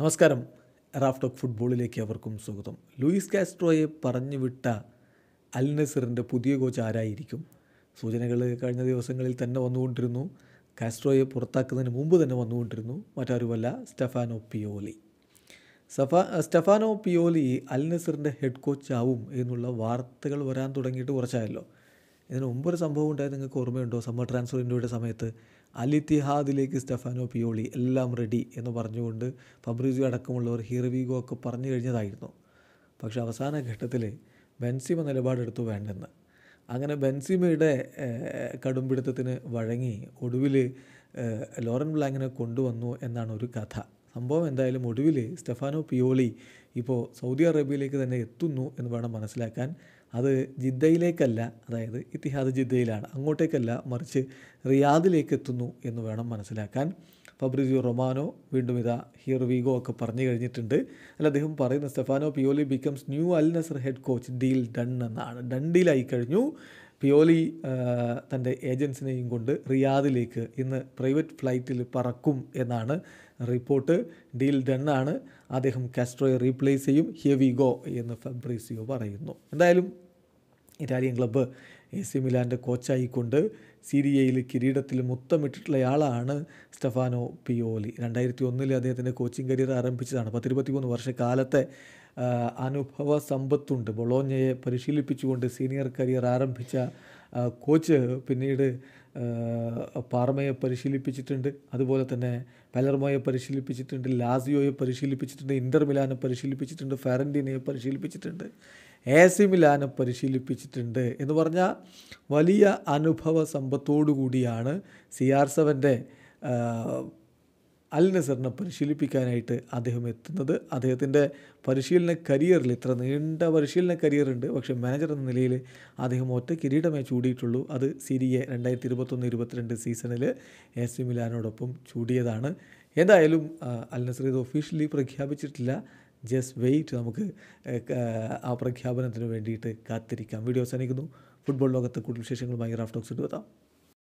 നമസ്കാരം Raf talk ഫുട്ബോളിലേക്ക് അവർക്കും സ്വാഗതം ലൂയിസ് കാസ്ട്രോയെ വിട്ട അൽ നസറിൻ്റെ പുതിയ കോച്ച് ആരായിരിക്കും സൂചനകൾ കഴിഞ്ഞ ദിവസങ്ങളിൽ തന്നെ വന്നുകൊണ്ടിരുന്നു കാസ്ട്രോയെ പുറത്താക്കുന്നതിന് മുമ്പ് തന്നെ വന്നുകൊണ്ടിരുന്നു മറ്റാരുമല്ല സ്റ്റെഫാനോ പിയോലി സഫ സ്റ്റെഫാനോ പിയോലി അൽ നസറിൻ്റെ ഹെഡ് കോച്ചാവും എന്നുള്ള വാർത്തകൾ വരാൻ തുടങ്ങിയിട്ട് കുറച്ചായല്ലോ ഇതിന് മുമ്പൊരു സംഭവം ഉണ്ടായത് നിങ്ങൾക്ക് ഓർമ്മയുണ്ടോ സമ്മർ ട്രാൻസ്ഫർ വിൻഡോയുടെ സമയത്ത് അലിത്തിഹാദിലേക്ക് സ്റ്റെഫാനോ പിയോളി എല്ലാം റെഡി എന്ന് പറഞ്ഞുകൊണ്ട് ഫബ്രിസി അടക്കമുള്ളവർ ഹിറവിഗോ ഒക്കെ പറഞ്ഞു കഴിഞ്ഞതായിരുന്നു പക്ഷേ അവസാന ഘട്ടത്തിൽ ബെൻസിമ നിലപാടെടുത്തു വേണ്ടെന്ന് അങ്ങനെ ബെൻസിമയുടെ കടുംപിടുത്തത്തിന് വഴങ്ങി ഒടുവിൽ ലോറൻ ബ്ലാങ്ങിനെ കൊണ്ടുവന്നു എന്നാണ് ഒരു കഥ സംഭവം എന്തായാലും ഒടുവിൽ സ്റ്റെഫാനോ പിയോളി ഇപ്പോൾ സൗദി അറേബ്യയിലേക്ക് തന്നെ എത്തുന്നു എന്ന് വേണം മനസ്സിലാക്കാൻ അത് ജിദ്ദയിലേക്കല്ല അതായത് ഇത്തിഹാദ് ജിദ്ദയിലാണ് അങ്ങോട്ടേക്കല്ല മറിച്ച് റിയാദിലേക്ക് എത്തുന്നു എന്ന് വേണം മനസ്സിലാക്കാൻ ഫബ്രിസിയോ റൊമാനോ വീണ്ടും ഇതാ ഹിയർ വീഗോ ഒക്കെ പറഞ്ഞു കഴിഞ്ഞിട്ടുണ്ട് അല്ല അദ്ദേഹം പറയുന്ന Stefano Pioli becomes new Al Nassr head coach deal done എന്നാണ് ഡൺ ഡീലായി കഴിഞ്ഞു പിയോലി തൻ്റെ ഏജൻസിനെയും കൊണ്ട് റിയാദിലേക്ക് ഇന്ന് പ്രൈവറ്റ് ഫ്ലൈറ്റിൽ പറക്കും എന്നാണ് റിപ്പോർട്ട് ഡീൽ ഡണ്ണാണ് അദ്ദേഹം കാസ്ട്രോയെ റീപ്ലേസ് ചെയ്യും ഹെവി വി ഗോ എന്ന് ഫെബ്രീസിയോ പറയുന്നു എന്തായാലും ഇറ്റാലിയൻ ക്ലബ്ബ് എ സി മിലാൻ്റെ കോച്ചായിക്കൊണ്ട് സീരിയയിൽ കിരീടത്തിൽ മുത്തമിട്ടിട്ടുള്ളയാളാണ് സ്റ്റെഫാനോ പിയോലി രണ്ടായിരത്തി ഒന്നിൽ അദ്ദേഹത്തിൻ്റെ കോച്ചിങ് കരിയർ ആരംഭിച്ചതാണ് പത്തിരുപത്തി മൂന്ന് വർഷക്കാലത്തെ അനുഭവ സമ്പത്തുണ്ട് ബൊളോഞ്ഞയെ പരിശീലിപ്പിച്ചുകൊണ്ട് സീനിയർ കരിയർ ആരംഭിച്ച കോച്ച് പിന്നീട് പാർമയെ പരിശീലിപ്പിച്ചിട്ടുണ്ട് അതുപോലെ തന്നെ പലർമോയെ പരിശീലിപ്പിച്ചിട്ടുണ്ട് ലാസിയോയെ പരിശീലിപ്പിച്ചിട്ടുണ്ട് ഇൻ്റർ മിലാനെ പരിശീലിപ്പിച്ചിട്ടുണ്ട് ഫെറൻറ്റീനയെ പരിശീലിപ്പിച്ചിട്ടുണ്ട് എ സി മിലാനെ പരിശീലിപ്പിച്ചിട്ടുണ്ട് എന്ന് പറഞ്ഞാൽ വലിയ അനുഭവ സമ്പത്തോടു കൂടിയാണ് സി ആർ സെവൻ്റെ അൽ നസറിനെ പരിശീലിപ്പിക്കാനായിട്ട് അദ്ദേഹം എത്തുന്നത് അദ്ദേഹത്തിൻ്റെ പരിശീലന കരിയറിൽ ഇത്ര നീണ്ട പരിശീലന ഉണ്ട് പക്ഷേ മാനേജർ എന്ന നിലയിൽ അദ്ദേഹം ഒറ്റ കിരീടമേ ചൂടിയിട്ടുള്ളൂ അത് സിരിയെ രണ്ടായിരത്തി ഇരുപത്തൊന്ന് ഇരുപത്തിരണ്ട് സീസണിൽ എ സി മിലാനോടൊപ്പം ചൂടിയതാണ് എന്തായാലും അൽ നസർ ഇത് ഒഫീഷ്യലി പ്രഖ്യാപിച്ചിട്ടില്ല ജസ്റ്റ് വെയിറ്റ് നമുക്ക് ആ പ്രഖ്യാപനത്തിന് വേണ്ടിയിട്ട് കാത്തിരിക്കാം വീഡിയോ അവസാനിക്കുന്നു ഫുട്ബോൾ ലോകത്തെ കൂടുതൽ വിശേഷങ്ങളുമായി റാഫ്റ്റോക്സ് വെത്താം